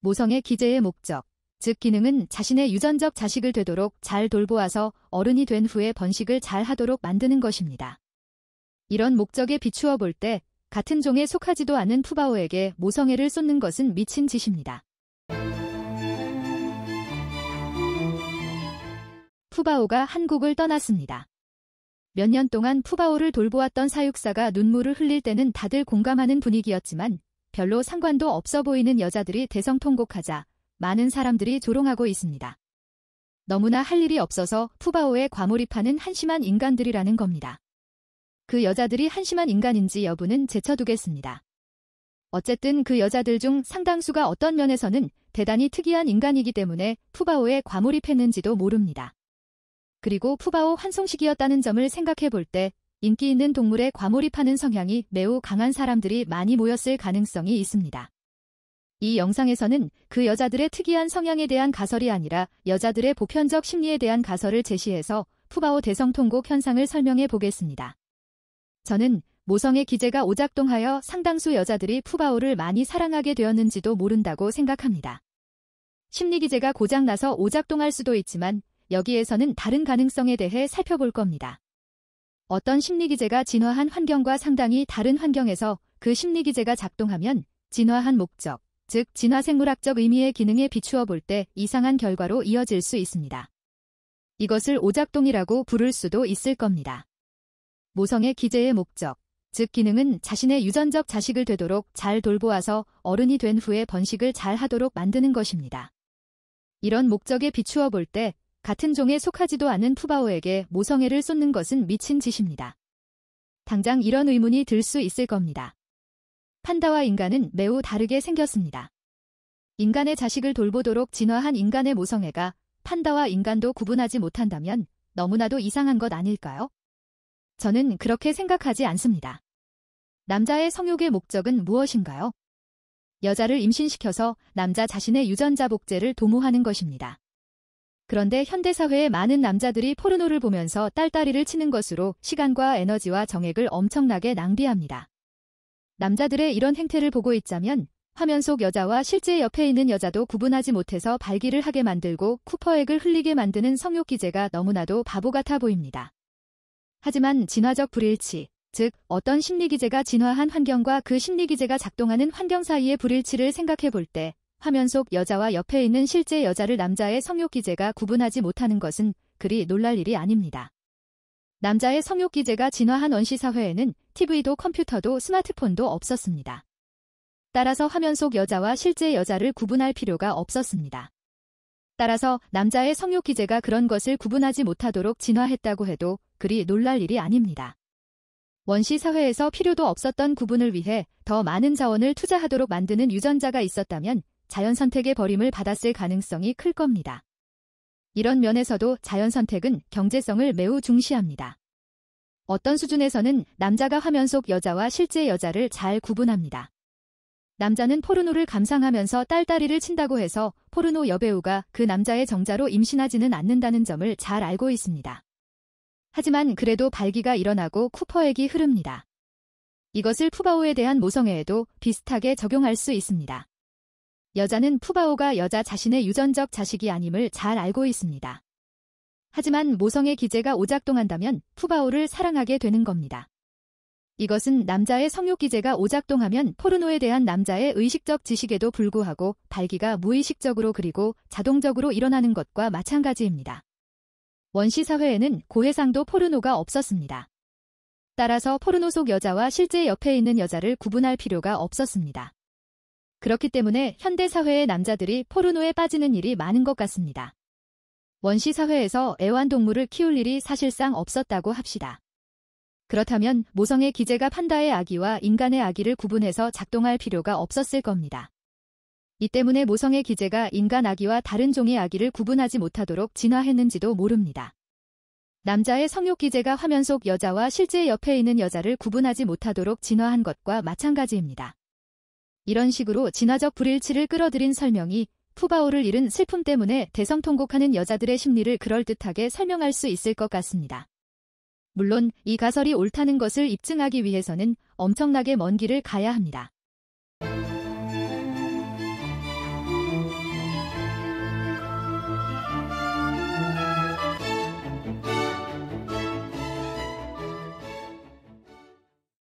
모성의 기재의 목적, 즉 기능은 자신의 유전적 자식을 되도록 잘 돌보아서 어른이 된 후에 번식을 잘 하도록 만드는 것입니다. 이런 목적에 비추어 볼 때 같은 종에 속하지도 않은 푸바오에게 모성애를 쏟는 것은 미친 짓입니다. 푸바오가 한국을 떠났습니다. 몇 년 동안 푸바오를 돌보았던 사육사가 눈물을 흘릴 때는 다들 공감하는 분위기였지만 별로 상관도 없어 보이는 여자들이 대성통곡하자 많은 사람들이 조롱하고 있습니다. 너무나 할 일이 없어서 푸바오에 과몰입하는 한심한 인간들이라는 겁니다. 그 여자들이 한심한 인간인지 여부는 제쳐두겠습니다. 어쨌든 그 여자들 중 상당수가 어떤 면에서는 대단히 특이한 인간이기 때문에 푸바오에 과몰입했는지도 모릅니다. 그리고 푸바오 환송식이었다는 점을 생각해 볼때 인기 있는 동물에 과몰입하는 성향이 매우 강한 사람들이 많이 모였을 가능성이 있습니다. 이 영상에서는 그 여자들의 특이한 성향에 대한 가설이 아니라 여자들의 보편적 심리에 대한 가설을 제시해서 푸바오 대성통곡 현상을 설명해 보겠습니다. 저는 모성의 기제가 오작동하여 상당수 여자들이 푸바오를 많이 사랑하게 되었는지도 모른다고 생각합니다. 심리기제가 고장나서 오작동할 수도 있지만 여기에서는 다른 가능성에 대해 살펴볼 겁니다. 어떤 심리기제가 진화한 환경과 상당히 다른 환경에서 그 심리기제가 작동하면 진화한 목적, 즉 진화생물학적 의미의 기능에 비추어 볼 때 이상한 결과로 이어질 수 있습니다. 이것을 오작동이라고 부를 수도 있을 겁니다. 모성의 기제의 목적, 즉 기능은 자신의 유전적 자식을 되도록 잘 돌보아서 어른이 된 후에 번식을 잘 하도록 만드는 것입니다. 이런 목적에 비추어 볼때 같은 종에 속하지도 않은 푸바오에게 모성애를 쏟는 것은 미친 짓입니다. 당장 이런 의문이 들 수 있을 겁니다. 판다와 인간은 매우 다르게 생겼습니다. 인간의 자식을 돌보도록 진화한 인간의 모성애가 판다와 인간도 구분하지 못한다면 너무나도 이상한 것 아닐까요? 저는 그렇게 생각하지 않습니다. 남자의 성욕의 목적은 무엇인가요? 여자를 임신시켜서 남자 자신의 유전자 복제를 도모하는 것입니다. 그런데 현대사회의 많은 남자들이 포르노를 보면서 딸따리를 치는 것으로 시간과 에너지와 정액을 엄청나게 낭비합니다. 남자들의 이런 행태를 보고 있자면 화면 속 여자와 실제 옆에 있는 여자도 구분하지 못해서 발기를 하게 만들고 쿠퍼액을 흘리게 만드는 성욕 기제가 너무나도 바보 같아 보입니다. 하지만 진화적 불일치, 즉 어떤 심리 기제가 진화한 환경과 그 심리 기제가 작동하는 환경 사이의 불일치를 생각해 볼때 화면 속 여자와 옆에 있는 실제 여자를 남자의 성욕 기제가 구분하지 못하는 것은 그리 놀랄 일이 아닙니다. 남자의 성욕 기제가 진화한 원시 사회에는 TV도 컴퓨터도 스마트폰도 없었습니다. 따라서 화면 속 여자와 실제 여자를 구분할 필요가 없었습니다. 따라서 남자의 성욕 기제가 그런 것을 구분하지 못하도록 진화했다고 해도 그리 놀랄 일이 아닙니다. 원시 사회에서 필요도 없었던 구분을 위해 더 많은 자원을 투자하도록 만드는 유전자가 있었다면 자연 선택의 버림을 받았을 가능성이 클 겁니다. 이런 면에서도 자연 선택은 경제성을 매우 중시합니다. 어떤 수준에서는 남자가 화면 속 여자와 실제 여자를 잘 구분합니다. 남자는 포르노를 감상하면서 딸다리를 친다고 해서 포르노 여배우가 그 남자의 정자로 임신하지는 않는다는 점을 잘 알고 있습니다. 하지만 그래도 발기가 일어나고 쿠퍼액이 흐릅니다. 이것을 푸바오에 대한 모성애에도 비슷하게 적용할 수 있습니다. 여자는 푸바오가 여자 자신의 유전적 자식이 아님을 잘 알고 있습니다. 하지만 모성의 기제가 오작동한다면 푸바오를 사랑하게 되는 겁니다. 이것은 남자의 성욕 기제가 오작동하면 포르노에 대한 남자의 의식적 지식에도 불구하고 발기가 무의식적으로 그리고 자동적으로 일어나는 것과 마찬가지입니다. 원시 사회에는 고해상도 포르노가 없었습니다. 따라서 포르노 속 여자와 실제 옆에 있는 여자를 구분할 필요가 없었습니다. 그렇기 때문에 현대 사회의 남자들이 포르노에 빠지는 일이 많은 것 같습니다. 원시 사회에서 애완동물을 키울 일이 사실상 없었다고 합시다. 그렇다면 모성의 기제가 판다의 아기와 인간의 아기를 구분해서 작동할 필요가 없었을 겁니다. 이 때문에 모성의 기제가 인간 아기와 다른 종의 아기를 구분하지 못하도록 진화했는지도 모릅니다. 남자의 성욕 기제가 화면 속 여자와 실제 옆에 있는 여자를 구분하지 못하도록 진화한 것과 마찬가지입니다. 이런 식으로 진화적 불일치를 끌어들인 설명이 푸바오를 잃은 슬픔 때문에 대성통곡하는 여자들의 심리를 그럴듯하게 설명할 수 있을 것 같습니다. 물론 이 가설이 옳다는 것을 입증하기 위해서는 엄청나게 먼 길을 가야 합니다.